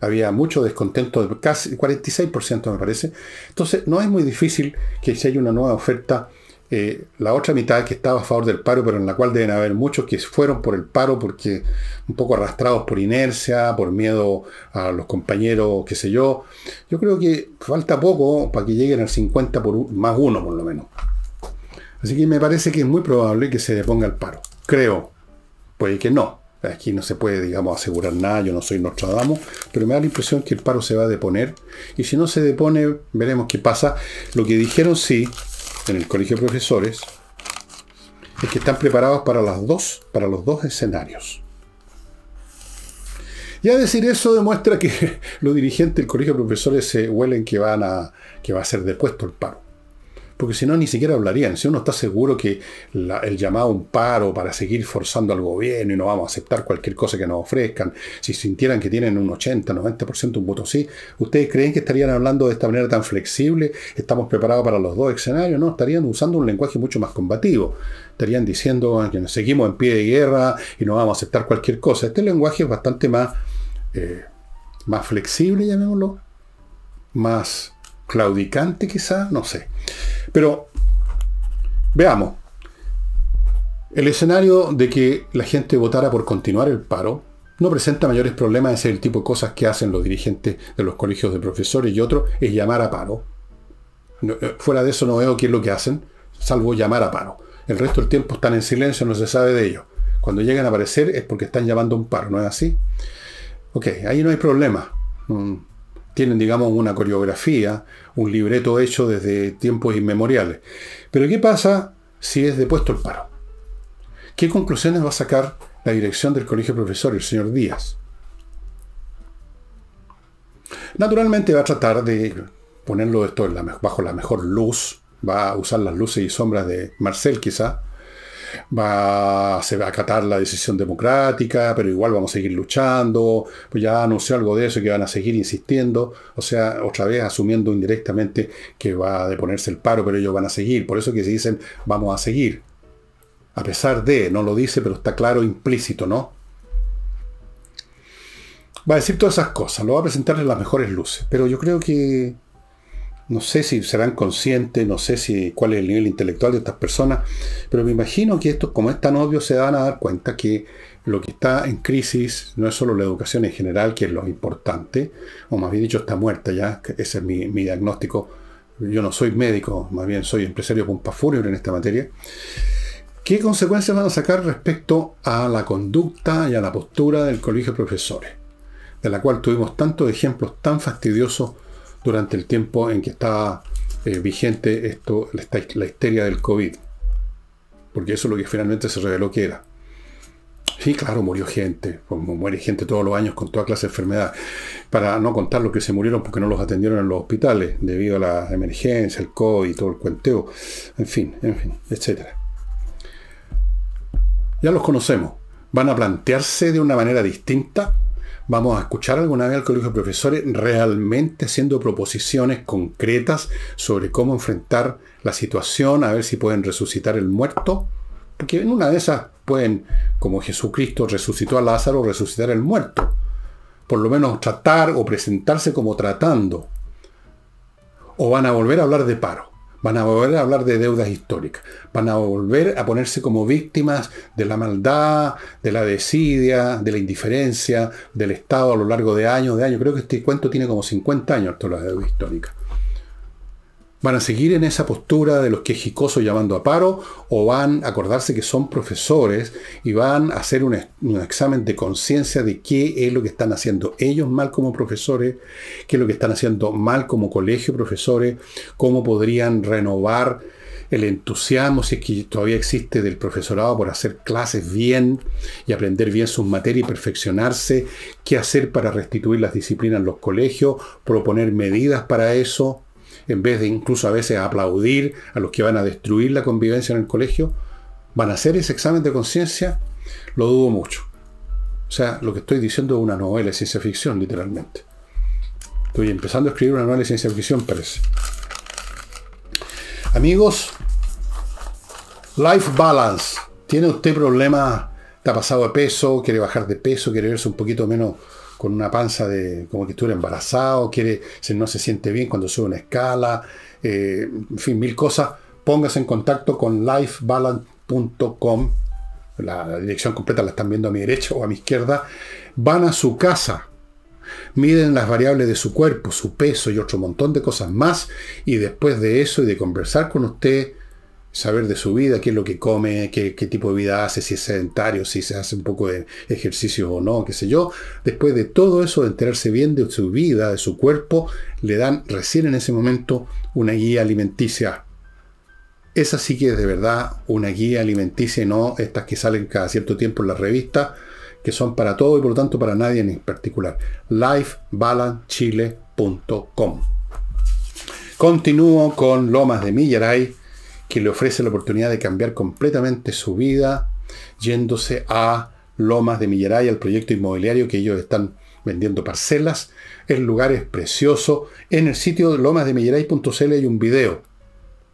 había mucho descontento, casi 46% me parece, entonces no es muy difícil que si hay una nueva oferta eh, la otra mitad que estaba a favor del paro, pero en la cual deben haber muchos que fueron por el paro porque un poco arrastrados por inercia, por miedo a los compañeros, qué sé yo. Yo creo que falta poco para que lleguen al 50 por más uno por lo menos. Así que me parece que es muy probable que se deponga el paro. Creo. Puede que no. Aquí no se puede, digamos, asegurar nada, yo no soy Nostradamus, pero me da la impresión que el paro se va a deponer. Y si no se depone, veremos qué pasa. Lo que dijeron sí, en el colegio de profesores es que están preparados para, las dos, para los dos escenarios. Y a decir eso demuestra que los dirigentes del colegio de profesores se huelen que, van a, que va a ser depuesto el paro porque si no ni siquiera hablarían. Si uno está seguro que el llamado a un paro para seguir forzando al gobierno y no vamos a aceptar cualquier cosa que nos ofrezcan, si sintieran que tienen un 80, 90% un voto sí, ¿ustedes creen que estarían hablando de esta manera tan flexible? ¿Estamos preparados para los dos escenarios? No, estarían usando un lenguaje mucho más combativo. Estarían diciendo que nos seguimos en pie de guerra y no vamos a aceptar cualquier cosa. Este lenguaje es bastante más, eh, más flexible, llamémoslo, más claudicante quizá, no sé. Pero veamos, el escenario de que la gente votara por continuar el paro no presenta mayores problemas, es el tipo de cosas que hacen los dirigentes de los colegios de profesores y otros, es llamar a paro. Eh, fuera de eso no veo qué es lo que hacen, salvo llamar a paro. El resto del tiempo están en silencio, no se sabe de ellos. Cuando llegan a aparecer es porque están llamando a un paro, ¿no es así? Ok, ahí no hay problema. Mm tienen, digamos, una coreografía, un libreto hecho desde tiempos inmemoriales. Pero ¿qué pasa si es depuesto el paro? ¿Qué conclusiones va a sacar la dirección del Colegio profesor, el señor Díaz? Naturalmente va a tratar de ponerlo esto bajo la mejor luz, va a usar las luces y sombras de Marcel quizá, va, va a acatar la decisión democrática, pero igual vamos a seguir luchando, pues ya anunció algo de eso, que van a seguir insistiendo, o sea, otra vez asumiendo indirectamente que va a deponerse el paro, pero ellos van a seguir, por eso que se dicen vamos a seguir, a pesar de, no lo dice, pero está claro, implícito, ¿no? Va a decir todas esas cosas, lo va a presentar en las mejores luces, pero yo creo que no sé si serán conscientes, no sé si cuál es el nivel intelectual de estas personas, pero me imagino que estos, como es tan obvio, se van a dar cuenta que lo que está en crisis no es solo la educación en general, que es lo importante, o más bien dicho, está muerta ya, ese es mi, diagnóstico. Yo no soy médico, más bien soy empresario fúnebre en esta materia. ¿Qué consecuencias van a sacar respecto a la conducta y a la postura del colegio de profesores? De la cual tuvimos tantos ejemplos tan fastidiosos durante el tiempo en que estaba eh, vigente esto, la histeria del COVID. Porque eso es lo que finalmente se reveló que era. Sí, claro, murió gente. Como muere gente todos los años con toda clase de enfermedad. Para no contar lo que se murieron porque no los atendieron en los hospitales debido a la emergencia, el COVID, todo el cuenteo. En fin, en fin, etc. Ya los conocemos. ¿Van a plantearse de una manera distinta? Vamos a escuchar alguna vez al Colegio de Profesores realmente haciendo proposiciones concretas sobre cómo enfrentar la situación, a ver si pueden resucitar el muerto. Porque en una de esas pueden, como Jesucristo resucitó a Lázaro, resucitar el muerto. Por lo menos tratar o presentarse como tratando. O van a volver a hablar de paro van a volver a hablar de deudas históricas, van a volver a ponerse como víctimas de la maldad, de la desidia, de la indiferencia del Estado a lo largo de años, de años. Creo que este cuento tiene como 50 años, todas las deudas históricas. ¿Van a seguir en esa postura de los quejicosos llamando a paro o van a acordarse que son profesores y van a hacer un, un examen de conciencia de qué es lo que están haciendo ellos mal como profesores, qué es lo que están haciendo mal como colegio profesores, cómo podrían renovar el entusiasmo, si es que todavía existe, del profesorado por hacer clases bien y aprender bien sus materias y perfeccionarse, qué hacer para restituir las disciplinas en los colegios, proponer medidas para eso en vez de incluso a veces aplaudir a los que van a destruir la convivencia en el colegio, van a hacer ese examen de conciencia, lo dudo mucho. O sea, lo que estoy diciendo es una novela de ciencia ficción, literalmente. Estoy empezando a escribir una novela de ciencia ficción, parece. Amigos, life balance. ¿Tiene usted problemas? ha pasado de peso? ¿Quiere bajar de peso? ¿Quiere verse un poquito menos con una panza de como que estuviera embarazado, quiere, se, no se siente bien cuando sube una escala, eh, en fin, mil cosas, póngase en contacto con lifebalance.com. la dirección completa la están viendo a mi derecha o a mi izquierda. Van a su casa, miden las variables de su cuerpo, su peso y otro montón de cosas más, y después de eso y de conversar con usted, saber de su vida, qué es lo que come, qué, tipo de vida hace, si es sedentario, si se hace un poco de ejercicio o no, qué sé yo. Después de todo eso, de enterarse bien de su vida, de su cuerpo, le dan recién en ese momento una guía alimenticia. Esa sí que es de verdad una guía alimenticia y no estas que salen cada cierto tiempo en las revistas, que son para todo y por lo tanto para nadie en particular. lifebalancechile.com Continúo con Lomas de Millaray que le ofrece la oportunidad de cambiar completamente su vida yéndose a Lomas de Millaray, al proyecto inmobiliario que ellos están vendiendo parcelas. El lugar es precioso. En el sitio lomasdemilleray.cl hay un video.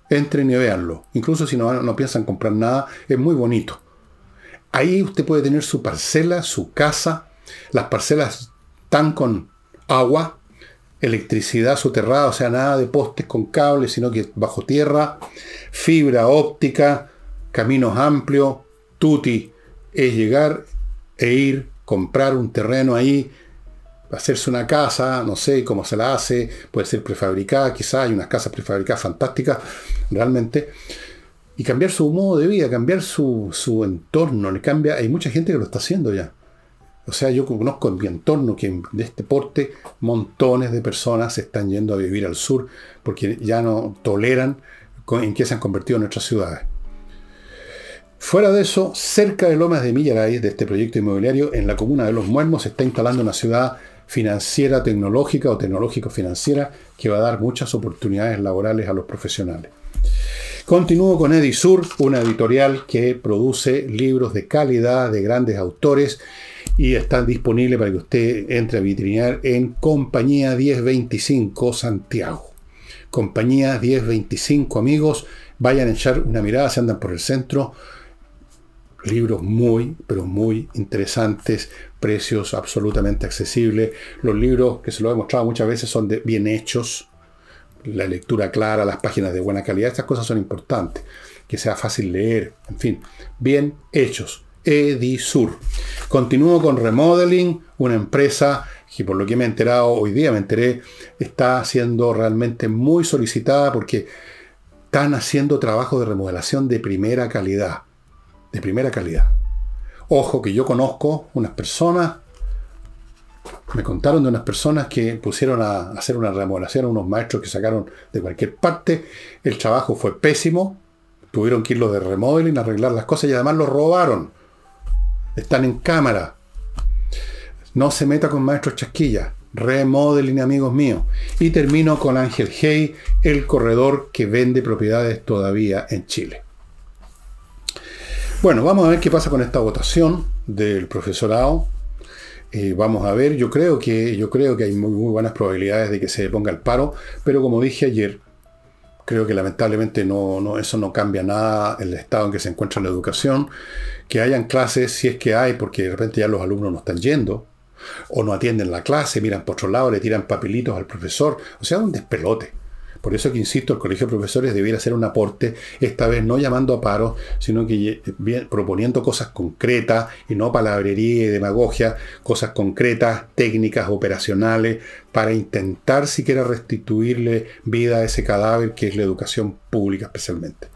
Entren y veanlo. Incluso si no, no piensan comprar nada, es muy bonito. Ahí usted puede tener su parcela, su casa. Las parcelas están con agua, electricidad soterrada, o sea, nada de postes con cables, sino que bajo tierra, fibra óptica, caminos amplios, tuti, es llegar e ir, comprar un terreno ahí, hacerse una casa, no sé cómo se la hace, puede ser prefabricada, quizás hay unas casas prefabricadas fantásticas, realmente, y cambiar su modo de vida, cambiar su, su entorno, le cambia, hay mucha gente que lo está haciendo ya. O sea, yo conozco en mi entorno que de este porte montones de personas se están yendo a vivir al sur porque ya no toleran en qué se han convertido nuestras ciudades. Fuera de eso, cerca de Lomas de Millaray, de este proyecto inmobiliario, en la comuna de Los Muermos se está instalando una ciudad financiera tecnológica o tecnológico-financiera que va a dar muchas oportunidades laborales a los profesionales. Continúo con Edisur, una editorial que produce libros de calidad de grandes autores y está disponible para que usted entre a vitrinear en Compañía 1025 Santiago. Compañía 1025, amigos, vayan a echar una mirada, se andan por el centro. Libros muy, pero muy interesantes, precios absolutamente accesibles. Los libros que se lo he mostrado muchas veces son de bien hechos, la lectura clara, las páginas de buena calidad, estas cosas son importantes, que sea fácil leer, en fin, bien hechos Edisur. Continúo con Remodeling, una empresa que por lo que me he enterado hoy día, me enteré, está siendo realmente muy solicitada porque están haciendo trabajo de remodelación de primera calidad. De primera calidad. Ojo que yo conozco unas personas, me contaron de unas personas que pusieron a hacer una remodelación unos maestros que sacaron de cualquier parte. El trabajo fue pésimo, tuvieron que ir de remodeling arreglar las cosas y además lo robaron. Están en cámara. No se meta con maestros chasquilla. Remodeling, amigos míos. Y termino con Ángel Hey, el corredor que vende propiedades todavía en Chile. Bueno, vamos a ver qué pasa con esta votación del profesorado. Eh, vamos a ver, yo creo que, yo creo que hay muy, muy buenas probabilidades de que se ponga el paro, pero como dije ayer, Creo que lamentablemente no, no, eso no cambia nada el estado en que se encuentra la educación. Que hayan clases, si es que hay, porque de repente ya los alumnos no están yendo, o no atienden la clase, miran por otro lado, le tiran papelitos al profesor. O sea, un despelote. Por eso que insisto, el Colegio de Profesores debiera hacer un aporte, esta vez no llamando a paro, sino que proponiendo cosas concretas y no palabrería y demagogia, cosas concretas, técnicas, operacionales, para intentar siquiera restituirle vida a ese cadáver que es la educación pública especialmente.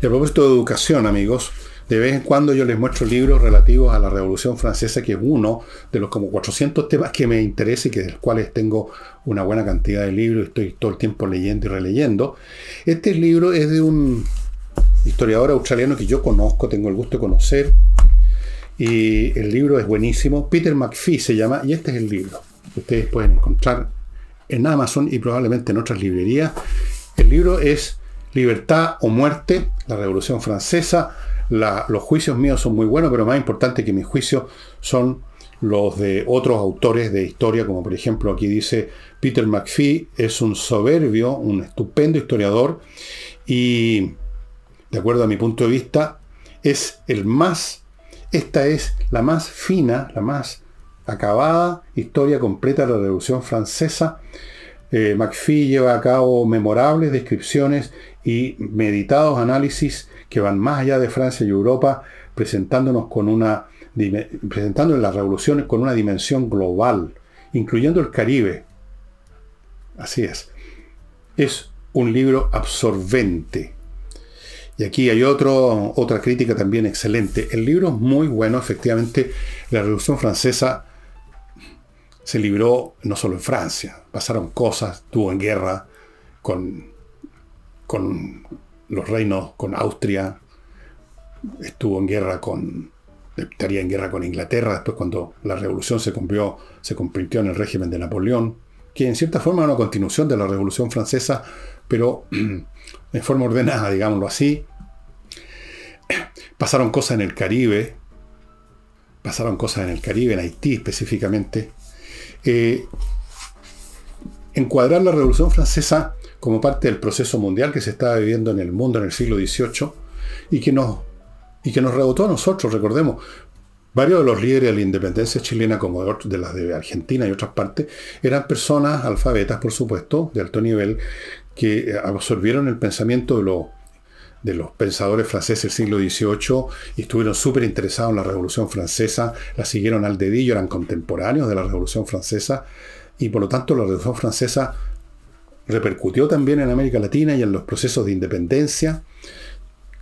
Y a propósito de educación, amigos, de vez en cuando yo les muestro libros relativos a la Revolución Francesa, que es uno de los como 400 temas que me interesa y que de los cuales tengo una buena cantidad de libros y estoy todo el tiempo leyendo y releyendo. Este libro es de un historiador australiano que yo conozco, tengo el gusto de conocer, y el libro es buenísimo. Peter McPhee se llama, y este es el libro que ustedes pueden encontrar en Amazon y probablemente en otras librerías. El libro es Libertad o Muerte, la Revolución Francesa, los juicios míos son muy buenos, pero más importante que mis juicios son los de otros autores de historia, como por ejemplo aquí dice Peter McPhee, es un soberbio, un estupendo historiador y, de acuerdo a mi punto de vista, es el más, esta es la más fina, la más acabada historia completa de la Revolución Francesa. Eh, McPhee lleva a cabo memorables descripciones y meditados análisis que van más allá de Francia y Europa, presentándonos con una, presentando las revoluciones con una dimensión global, incluyendo el Caribe. Así es. Es un libro absorbente. Y aquí hay otro, otra crítica también excelente. El libro es muy bueno, efectivamente, la Revolución Francesa se libró no solo en Francia, pasaron cosas, tuvo en guerra con, con los reinos con Austria, estuvo en guerra con, estaría en guerra con Inglaterra, después cuando la revolución se cumplió, se convirtió en el régimen de Napoleón, que en cierta forma era una continuación de la revolución francesa, pero en forma ordenada, digámoslo así. Pasaron cosas en el Caribe, pasaron cosas en el Caribe, en Haití específicamente. Eh, encuadrar la revolución francesa como parte del proceso mundial que se estaba viviendo en el mundo en el siglo XVIII y que nos, y que nos rebotó a nosotros, recordemos. Varios de los líderes de la independencia chilena, como de, las de Argentina y otras partes, eran personas alfabetas, por supuesto, de alto nivel, que eh, absorbieron el pensamiento de los de los pensadores franceses del siglo XVIII y estuvieron súper interesados en la Revolución Francesa, la siguieron al dedillo, eran contemporáneos de la Revolución Francesa y por lo tanto la Revolución Francesa repercutió también en América Latina y en los procesos de independencia.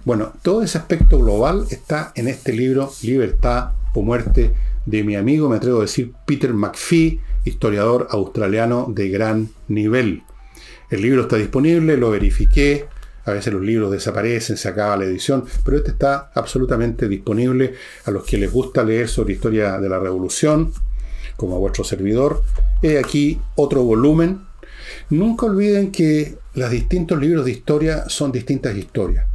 Bueno, todo ese aspecto global está en este libro, Libertad o Muerte, de mi amigo, me atrevo a decir, Peter McPhee, historiador australiano de gran nivel. El libro está disponible, lo verifiqué, a veces los libros desaparecen, se acaba la edición, pero este está absolutamente disponible a los que les gusta leer sobre historia de la revolución, como a vuestro servidor. He aquí otro volumen Nunca olviden que los distintos libros de historia son distintas historias.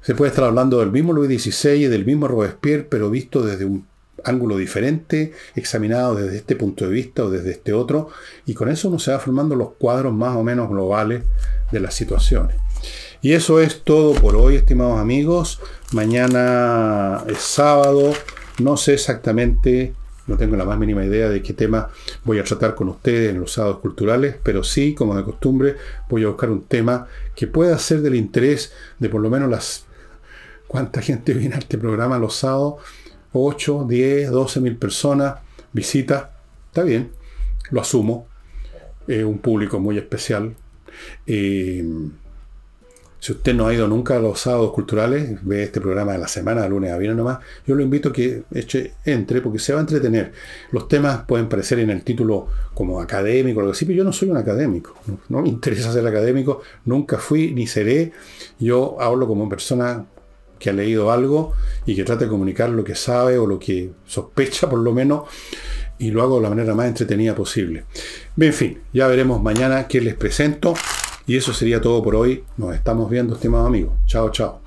Se puede estar hablando del mismo Luis XVI y del mismo Robespierre, pero visto desde un ángulo diferente, examinado desde este punto de vista o desde este otro, y con eso uno se va formando los cuadros más o menos globales de las situaciones. Y eso es todo por hoy, estimados amigos. Mañana es sábado, no sé exactamente no tengo la más mínima idea de qué tema voy a tratar con ustedes en los sábados culturales, pero sí, como de costumbre, voy a buscar un tema que pueda ser del interés de por lo menos las... ¿Cuánta gente viene a este programa los sábados? 8, 10, 12 mil personas, visita, Está bien, lo asumo. es un público muy especial. Eh, si usted no ha ido nunca a los sábados culturales, ve este programa de la semana, lunes a viernes nomás, yo lo invito a que entre, porque se va a entretener. Los temas pueden parecer en el título como académico, lo que sí, pero yo no soy un académico. No me interesa ser académico, nunca fui ni seré. Yo hablo como persona que ha leído algo y que trata de comunicar lo que sabe o lo que sospecha por lo menos y lo hago de la manera más entretenida posible. En fin, ya veremos mañana qué les presento. Y eso sería todo por hoy. Nos estamos viendo, estimados amigos. Chao, chao.